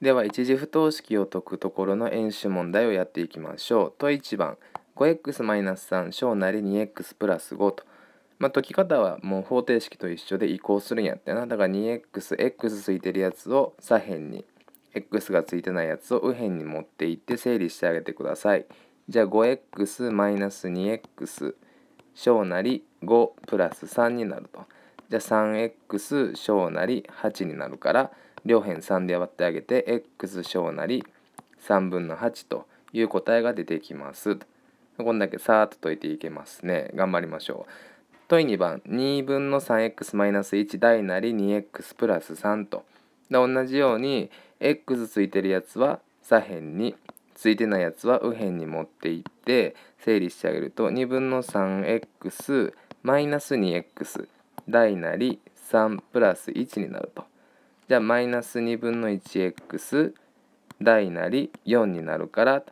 では一次不等式を解くところの演習問題をやっていきましょう。と1番 5x-3 小なり 2x プラス5と。まあ、解き方はもう方程式と一緒で移行するんやってよなから 2xx ついてるやつを左辺に x がついてないやつを右辺に持っていって整理してあげてください。じゃあ 5x-2x 小なり5プラス3になると。じゃあ 3x 小なり8になるから。両辺3で割ってあげて x 小なり3分の8という答えが出てきます。こんだけさーっと解いていけますね。頑張りましょう。問い2番2分の 3x-1 大なり 2x プラス3と。同じように x ついてるやつは左辺についてないやつは右辺に持っていって整理してあげると2分の 3x マイナス 2x 大なり3プラス1になると。じゃあマイナス2分の 1x 大なり4になるから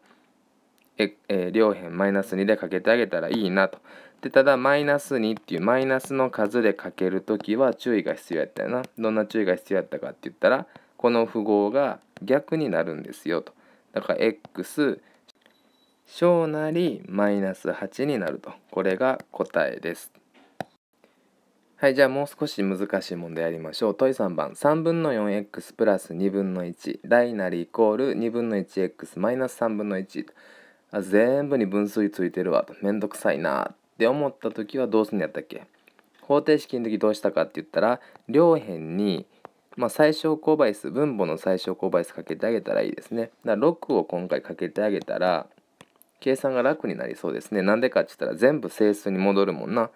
え、え両辺マイナス2でかけてあげたらいいなと。でただマイナス2っていうマイナスの数でかける時は注意が必要やったよな。どんな注意が必要やったかって言ったらこの符号が逆になるんですよと。だから x 小なりマイナス8になると。これが答えです。はい、じゃあもう少し難しい問題やりましょう。問い3番。3分の 4x プラス2分の1。大なりイコール2分の 1x マイナス3分の1。あ、全部に分数ついてるわと。めんどくさいなって思った時はどうすんのやったっけ方程式の時どうしたかって言ったら、両辺に、まあ、最小公倍数、分母の最小公倍数かけてあげたらいいですね。だから6を今回かけてあげたら、計算が楽になりそうですね。なんでかって言ったら全部整数に戻るもんな。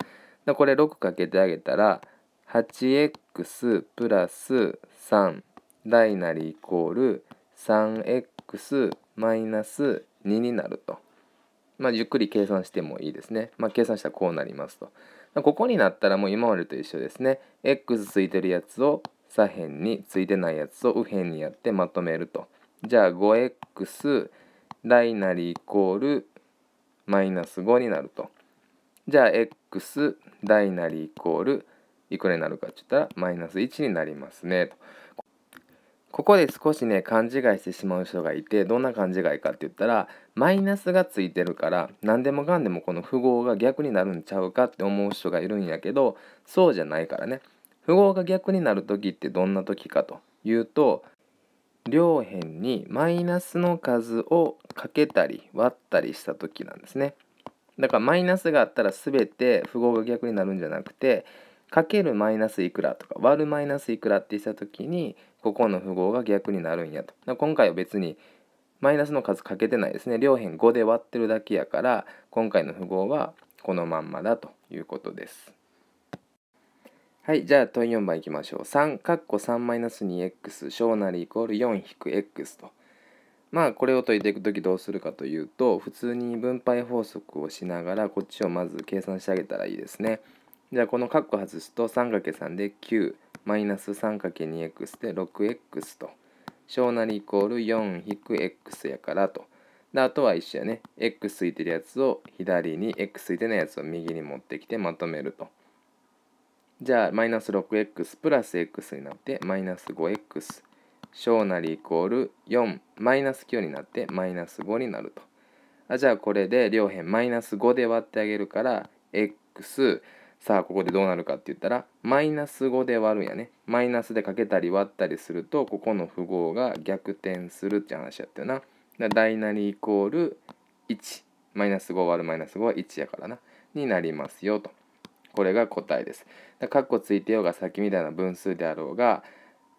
これ6かけてあげたら 8x プラス3大なりイコール 3x マイナス2になると。まあ、ゆっくり計算してもいいですね。まあ、計算したらこうなりますと。ここになったらもう今までと一緒ですね。x ついてるやつを左辺についてないやつを右辺にやってまとめると。じゃあ 5x 大なりイコールマイナス5になると。じゃあ x 大なりイコールいくらになるかって言ったらマイナス1になりますねと。ここで少しね勘違いしてしまう人がいてどんな勘違いかって言ったらマイナスがついてるから何でもかんでもこの符号が逆になるんちゃうかって思う人がいるんやけどそうじゃないからね符号が逆になる時ってどんな時かというと両辺にマイナスの数をかけたり割ったりした時なんですね。だからマイナスがあったら全て符号が逆になるんじゃなくてかけるマイナスいくらとか割るマイナスいくらってした時にここの符号が逆になるんやと。今回は別にマイナスの数かけてないですね。両辺5で割ってるだけやから今回の符号はこのまんまだということです。はい、じゃあ問4番いきましょう。3、カッ 3-2x 小なりイコール 4-x と。まあこれを解いていく時どうするかというと普通に分配法則をしながらこっちをまず計算してあげたらいいですね。じゃあこの括弧外すと 3×3 で9マイナス 3×2x で 6x と小なりイコール 4-x やからと。であとは一緒やね x ついてるやつを左に x ついてないやつを右に持ってきてまとめると。じゃあマイナス 6x プラス x になってマイナス 5x 小なりイコール4マイナス9になってマイナス5になると。あじゃあこれで両辺マイナス5で割ってあげるから x さあここでどうなるかって言ったらマイナス5で割るんやね。マイナスでかけたり割ったりするとここの符号が逆転するって話やったよな。だ大なりイコール1マイナス5割るマイナス5は1やからなになりますよと。これが答えです。だ括弧ついてようがさっきみたいな分数であろうが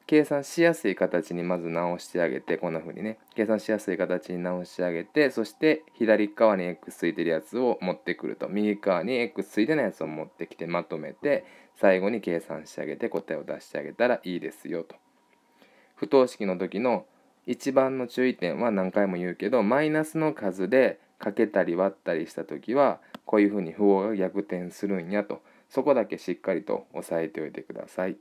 計算しやすい形にまず直してあげてこんな風にね計算しやすい形に直してあげてそして左側に x ついてるやつを持ってくると右側に x ついてないやつを持ってきてまとめて最後に計算してあげて答えを出してあげたらいいですよと不等式の時の一番の注意点は何回も言うけどマイナスの数でかけたり割ったりした時はこういうふうに符号が逆転するんやとそこだけしっかりと押さえておいてください。